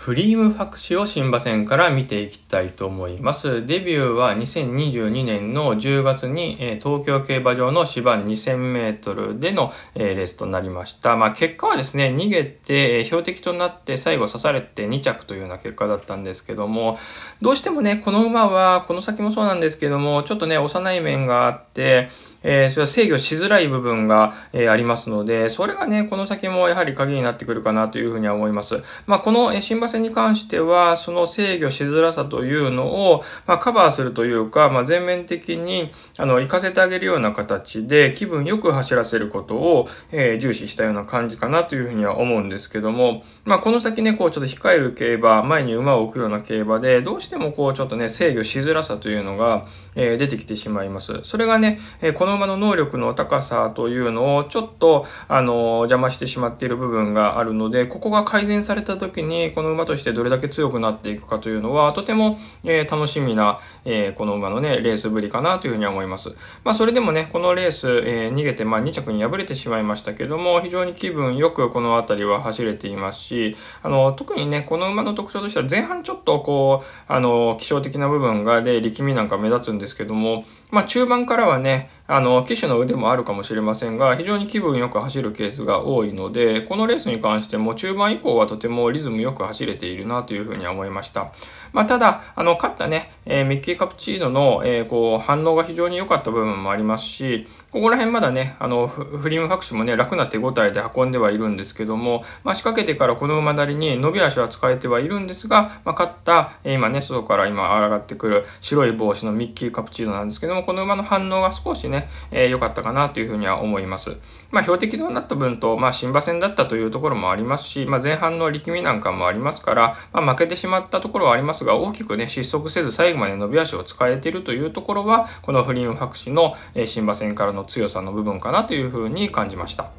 フリーム博士を新馬戦から見ていきたいと思います。デビューは2022年の10月に、え東京競馬場の芝2 0 0 0メートルでの、えレースとなりました。まあ、結果はですね、逃げて、え標的となって最後刺されて2着というような結果だったんですけども、どうしてもね、この馬はこの先もそうなんですけども、ちょっとね、幼い面があって、えー、それは制御しづらい部分が、えー、ありますので、それがね、この先もやはり鍵になってくるかなというふうには思います。まあ、この新馬戦に関しては、その制御しづらさというのを、まあ、カバーするというか、まあ、全面的に、あの、行かせてあげるような形で、気分よく走らせることを、えー、重視したような感じかなというふうには思うんですけども、まあ、この先ね、こう、ちょっと控える競馬、前に馬を置くような競馬で、どうしてもこう、ちょっとね、制御しづらさというのが、えー、出てきてしまいます。それがね、えーの馬の能力の高さというのをちょっとあの邪魔してしまっている部分があるのでここが改善された時にこの馬としてどれだけ強くなっていくかというのはとても、えー、楽しみな、えー、この馬のねレースぶりかなというふうに思います。まあ、それでもねこのレース、えー、逃げて、まあ、2着に敗れてしまいましたけども非常に気分よくこの辺りは走れていますしあの特にねこの馬の特徴としては前半ちょっとこうあの気象的な部分がで力みなんか目立つんですけども、まあ、中盤からはねあの、機種の腕もあるかもしれませんが、非常に気分よく走るケースが多いので、このレースに関しても中盤以降はとてもリズムよく走れているなというふうに思いました。まあ、ただ、あの、勝ったね、えー、ミッキーカプチーノの、えー、こう反応が非常に良かった部分もありますし、ここら辺まだね、あの、フリームファクシもね、楽な手応えで運んではいるんですけども、まあ、仕掛けてからこの馬なりに伸び足は使えてはいるんですが、まあ、勝った、えー、今ね、外から今抗ってくる白い帽子のミッキーカプチーノなんですけども、この馬の反応が少しね、良、えー、かったかなというふうには思います。まあ、標的となった分と、まあ、新馬戦だったというところもありますし、まあ、前半の力みなんかもありますから、まあ、負けてしまったところはありますが、大きくね、失速せず最最後まで伸び足を使えてるというところはこのフリン博士の新馬戦からの強さの部分かなというふうに感じました。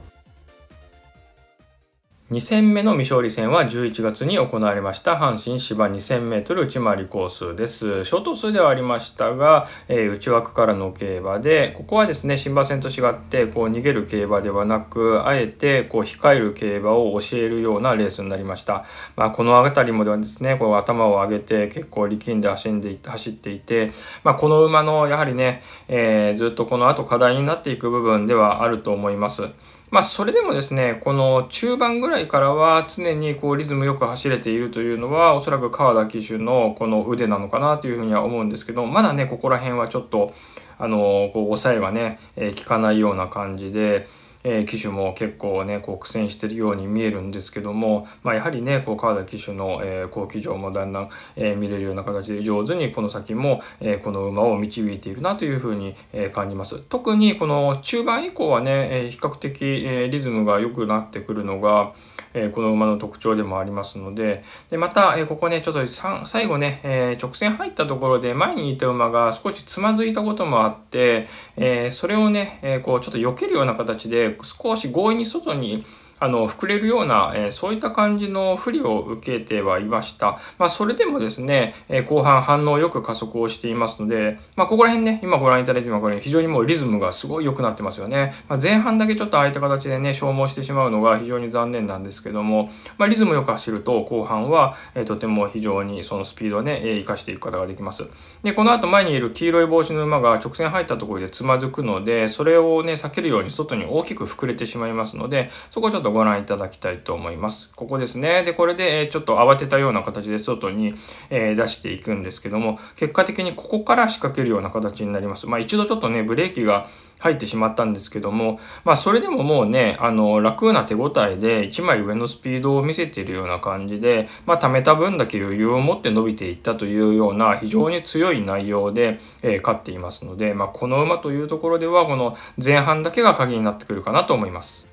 2戦目の未勝利戦は11月に行われました阪神芝 2000m 内回りコースです。ショート数ではありましたが、えー、内枠からの競馬で、ここはですね、新馬戦と違って、こう逃げる競馬ではなく、あえてこう控える競馬を教えるようなレースになりました。まあ、この辺りもではですね、こう頭を上げて結構力んで走んで走っていて、まあ、この馬のやはりね、えー、ずっとこの後課題になっていく部分ではあると思います。まあ、それでもですね、この中盤ぐらいからは常にこうリズムよく走れているというのは、おそらく川田騎手のこの腕なのかなというふうには思うんですけど、まだね、ここら辺はちょっと、あの、こう抑えがね、えー、効かないような感じで、え機種も結構ねこう苦戦してるように見えるんですけども、まあ、やはりねこう川田機種の、え好機乗もだんだん、え見れるような形で上手にこの先も、えこの馬を導いているなというふうに、え感じます。特にこの中盤以降はね、え比較的、えリズムが良くなってくるのが、えこの馬の特徴でもありますので、で、また、えここね、ちょっと最後ね、え直線入ったところで前にいた馬が少しつまずいたこともあって、えそれをね、えこう、ちょっと避けるような形で、少し強引に外に、あの、膨れるような、えそういった感じの不利を受けてはいました。まあ、それでもですね、え後半反応よく加速をしていますので、まあ、ここら辺ね、今ご覧いただいても、これ非常にもうリズムがすごい良くなってますよね。まあ、前半だけちょっとああいった形でね、消耗してしまうのが非常に残念なんですけども、まあ、リズムよく走ると後半は、えとても非常にそのスピードをね、えー、活かしていくことができます。で、この後前にいる黄色い帽子の馬が直線入ったところでつまずくので、それをね、避けるように外に大きく膨れてしまいますので、そこちょっとご覧いただきたいと思います。ここですね。で、これで、えちょっと慌てたような形で外に、え出していくんですけども、結果的にここから仕掛けるような形になります。まあ一度ちょっとね、ブレーキが入ってしまったんですけども、まあそれでももうね、あの、楽な手応えで1枚上のスピードを見せているような感じで、まあ溜めた分だけ余裕を持って伸びていったというような非常に強い内容で、え勝っていますので、まあこの馬というところでは、この前半だけが鍵になってくるかなと思います。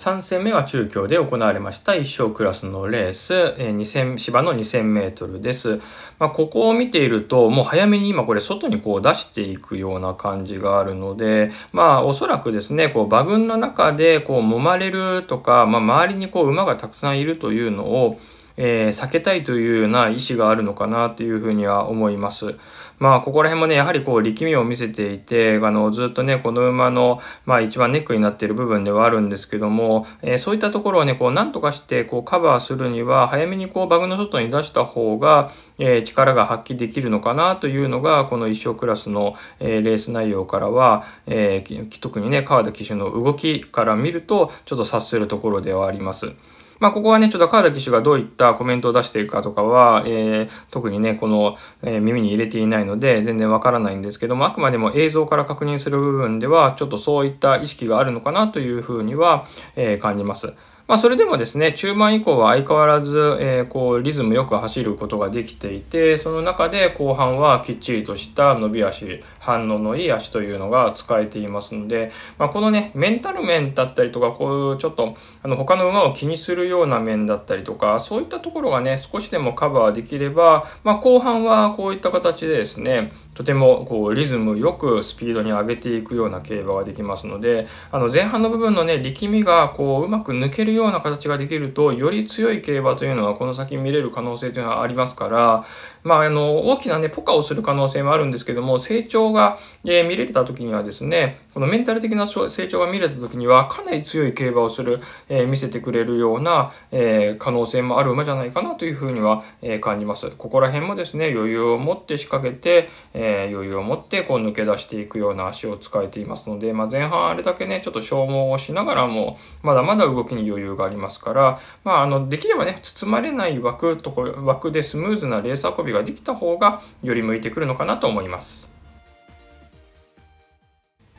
3戦目は中京で行われました1勝クラスのレース、え2000芝の 2000m です、まあ、ここを見ているともう早めに今これ外にこう出していくような感じがあるのでまあおそらくですねこう馬群の中でこう揉まれるとか、まあ、周りにこう馬がたくさんいるというのをえー、避けたいというような意思があるのかなというふうには思います。まあ、ここら辺もね、やはりこう、力みを見せていて、あの、ずっとね、この馬の、まあ、一番ネックになっている部分ではあるんですけども、えー、そういったところをね、こう、なんとかして、こう、カバーするには、早めにこう、バグの外に出した方が、えー、力が発揮できるのかなというのが、この一生クラスの、えー、レース内容からは、えー、特にね、川田騎手の動きから見ると、ちょっと察するところではあります。まあ、ここはね、ちょっと川田騎手がどういったコメントを出していくかとかは、えー、特にね、この、えー、耳に入れていないので、全然わからないんですけども、あくまでも映像から確認する部分では、ちょっとそういった意識があるのかなというふうには、えー、感じます。まあ、それでもですね、中盤以降は相変わらず、えー、こう、リズムよく走ることができていて、その中で後半はきっちりとした伸び足、反応のいい足というのが使えていますので、まあ、このね、メンタル面だったりとか、こう、いうちょっと、あの、他の馬を気にするような面だったりとか、そういったところがね、少しでもカバーできれば、まあ、後半はこういった形でですね、とてもこうリズムよくスピードに上げていくような競馬ができますのであの前半の部分のね力みがこううまく抜けるような形ができるとより強い競馬というのはこの先見れる可能性というのはありますからまああの大きなねポカをする可能性もあるんですけども成長が、え見れた時にはですねこのメンタル的な成長が見れた時にはかなり強い競馬をする、え見せてくれるような、え可能性もある馬じゃないかなというふうには、え感じます。ここら辺もですね余裕を持って仕掛けて、ええー、余裕を持ってこう抜け出していくような足を使えていますので、まあ、前半あれだけねちょっと消耗をしながらもまだまだ動きに余裕がありますから、まあ、あのできればね包まれない枠とこ枠でスムーズなレース運びができた方がより向いてくるのかなと思います。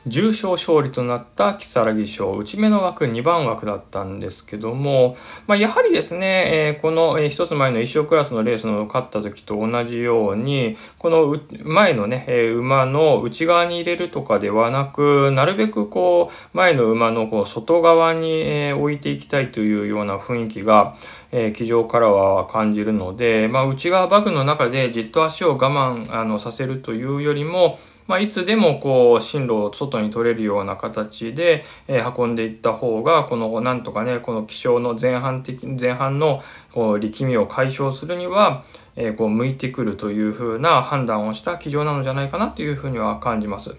重賞勝利となった木更木賞、内目の枠2番枠だったんですけども、まあ、やはりですね、えー、この一つ前の1勝クラスのレースの勝った時と同じように、この前のね、え馬の内側に入れるとかではなく、なるべくこう、前の馬のこう外側に、え置いていきたいというような雰囲気が、え騎乗からは感じるので、まあ、内側バグの中でじっと足を我慢あのさせるというよりも、まあ、いつでもこう進路を外に取れるような形で、え運んでいった方がこのなんとかねこの気象の前半的前半のこう力みを解消するには、えこう向いてくるというふうな判断をした気象なのじゃないかなというふうには感じます。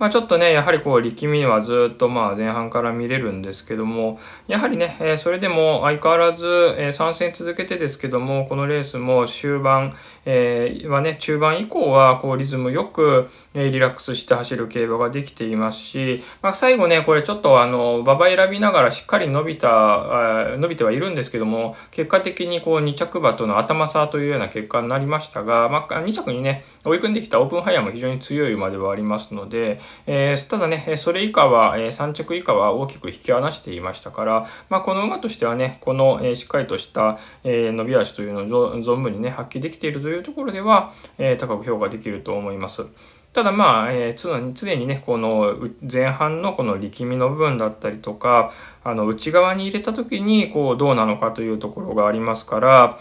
まあ、ちょっとね、やはりこう力みはずっとまあ前半から見れるんですけども、やはりね、えそれでも相変わらず、え参戦続けてですけども、このレースも終盤、えはね、中盤以降はこうリズムよく、えリラックスして走る競馬ができていますし、まあ、最後ね、これちょっとあの、馬場選びながらしっかり伸びた、伸びてはいるんですけども、結果的にこう2着馬との頭差というような結果になりましたが、まあ、2着にね、追い込んできたオープンハイヤーも非常に強い馬ではありますので、えー、ただね、それ以下は、え3着以下は大きく引き離していましたから、まあ、この馬としてはね、この、えしっかりとした、え伸び足というのを存分にね、発揮できているというところでは、え高く評価できると思います。ただまあ、えー、常にねこの前半のこの力みの部分だったりとかあの内側に入れた時にこうどうなのかというところがありますから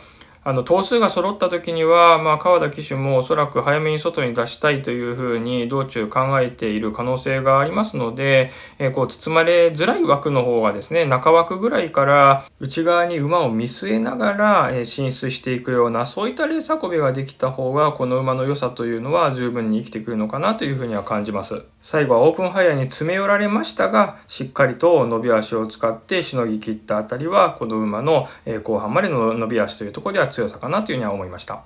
あの、頭数が揃った時には、まあ、川田騎手もおそらく早めに外に出したいというふうに、道中考えている可能性がありますので、えー、こう、包まれづらい枠の方がですね、中枠ぐらいから内側に馬を見据えながら、えー、進出していくような、そういったレース運びができた方が、この馬の良さというのは十分に生きてくるのかなというふうには感じます。最後はオープンハイヤーに詰め寄られましたが、しっかりと伸び足を使ってしのぎ切ったあたりは、この馬の後半までの伸び足というところでは強さかなというふうには思いました。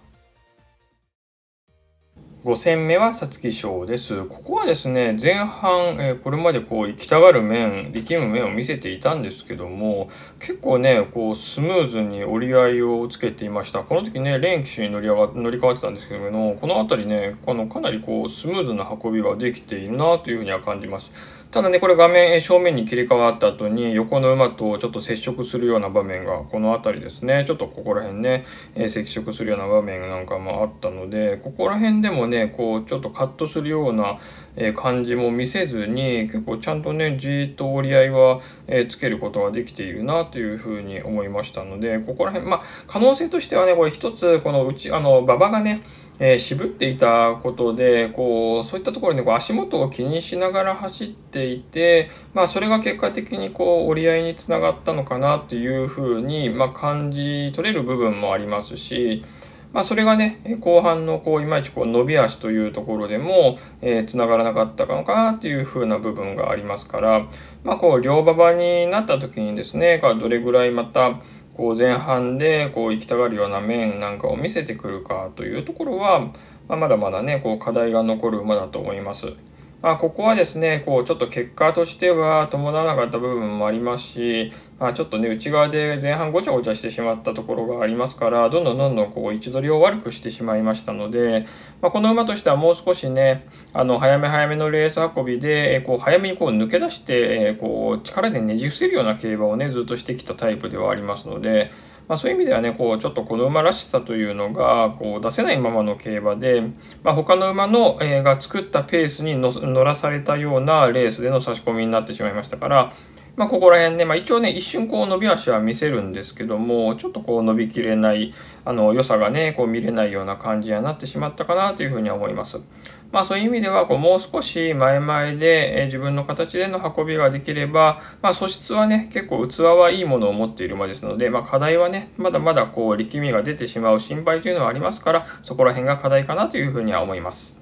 5戦目はさつき賞です。ここはですね、前半、えー、これまでこう行きたがる面、力む面を見せていたんですけども、結構ね、こうスムーズに折り合いをつけていました。この時ね、レーンに乗り上が乗り換わってたんですけども、この辺りね、このかなりこうスムーズな運びができているなというふうには感じます。ただね、これ画面正面に切り替わった後に横の馬とちょっと接触するような場面がこの辺りですね。ちょっとここら辺ね、えー、接触するような場面なんかもあったので、ここら辺でもね、こうちょっとカットするような感じも見せずに、結構ちゃんとね、じーっと折り合いはつけることができているなというふうに思いましたので、ここら辺、まあ可能性としてはね、これ一つこのうち、あの、馬場がね、えー、渋っていたことで、こう、そういったところに、こう足元を気にしながら走ってしていて、まあ、それが結果的にこう折り合いにつながったのかなというふうに、ま感じ取れる部分もありますし、まあ、それがね、後半のこういまいちこう伸び足というところでも、えー、繋がらなかったのかなっていう風な部分がありますから、まあ、こう両馬場になった時にですね、どれぐらいまたこう前半でこう行きたがるような面なんかを見せてくるかというところは、まあ、まだまだね、こう課題が残る馬だと思います。まあ、ここはですね、こう、ちょっと結果としては伴わなかった部分もありますし、まあ、ちょっとね、内側で前半ごちゃごちゃしてしまったところがありますから、どんどんどんどんこう、位置取りを悪くしてしまいましたので、まあ、この馬としてはもう少しね、あの、早め早めのレース運びで、えこう、早めにこう、抜け出して、えこう、力でねじ伏せるような競馬をね、ずっとしてきたタイプではありますので、まあ、そういう意味ではねこうちょっとこの馬らしさというのがこう出せないままの競馬で、まあ、他の馬の、えー、が作ったペースに乗らされたようなレースでの差し込みになってしまいましたから、まあ、ここら辺ね、まあ、一応ね、一瞬こう伸び足は見せるんですけども、ちょっとこう伸びきれない、あの、良さがね、こう見れないような感じにはなってしまったかなというふうには思います。まあ、そういう意味では、こう、もう少し前々で、え自分の形での運びができれば、まあ、素質はね、結構器はいいものを持っている馬ですので、まあ、課題はね、まだまだこう、力みが出てしまう心配というのはありますから、そこら辺が課題かなというふうには思います。